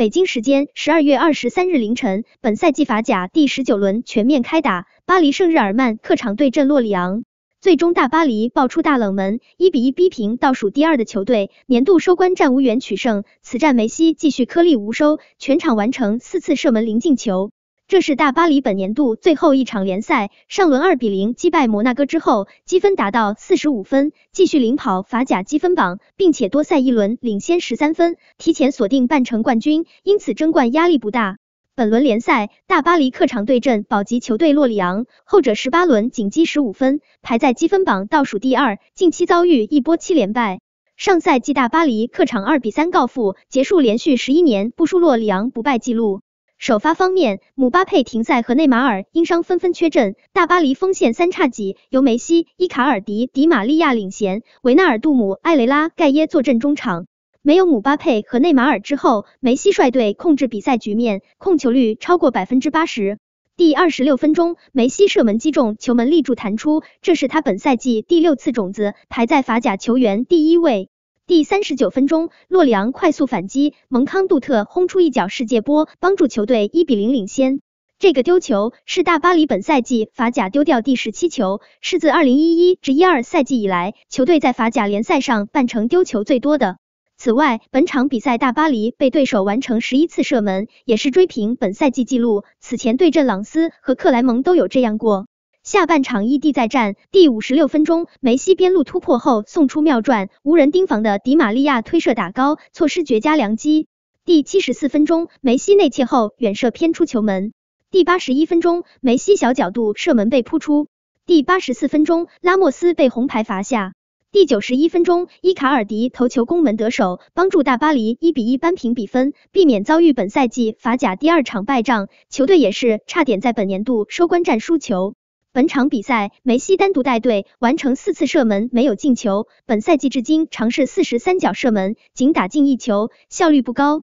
北京时间十二月二十三日凌晨，本赛季法甲第十九轮全面开打，巴黎圣日耳曼客场对阵洛里昂，最终大巴黎爆出大冷门，一比一逼平倒数第二的球队，年度收官战无缘取胜。此战梅西继续颗粒无收，全场完成四次射门零进球。这是大巴黎本年度最后一场联赛，上轮二比零击败摩纳哥之后，积分达到四十五分，继续领跑法甲积分榜，并且多赛一轮领先十三分，提前锁定半程冠军，因此争冠压力不大。本轮联赛，大巴黎客场对阵保级球队洛里昂，后者十八轮仅积十五分，排在积分榜倒数第二，近期遭遇一波七连败。上赛季大巴黎客场二比三告负，结束连续十一年不输洛里昂不败纪录。首发方面，姆巴佩停赛和内马尔因伤纷纷缺阵，大巴黎锋线三叉戟由梅西、伊卡尔迪、迪玛利亚领衔，维纳尔杜姆、埃雷拉、盖耶坐镇中场。没有姆巴佩和内马尔之后，梅西率队控制比赛局面，控球率超过百分之八十。第二十六分钟，梅西射门击中球门立柱弹出，这是他本赛季第六次种子排在法甲球员第一位。第三十九分钟，洛里昂快速反击，蒙康杜特轰出一脚世界波，帮助球队一比零领先。这个丢球是大巴黎本赛季法甲丢掉第十七球，是自二零一一至一二赛季以来球队在法甲联赛上半程丢球最多的。此外，本场比赛大巴黎被对手完成十一次射门，也是追平本赛季纪录。此前对阵朗斯和克莱蒙都有这样过。下半场异地再战，第五十六分钟，梅西边路突破后送出妙传，无人盯防的迪玛利亚推射打高，错失绝佳良机。第七十四分钟，梅西内切后远射偏出球门。第八十一分钟，梅西小角度射门被扑出。第八十四分钟，拉莫斯被红牌罚下。第九十一分钟，伊卡尔迪头球攻门得手，帮助大巴黎一比一扳平比分，避免遭遇本赛季法甲第二场败仗。球队也是差点在本年度收官战输球。本场比赛，梅西单独带队完成四次射门，没有进球。本赛季至今尝试四十三脚射门，仅打进一球，效率不高。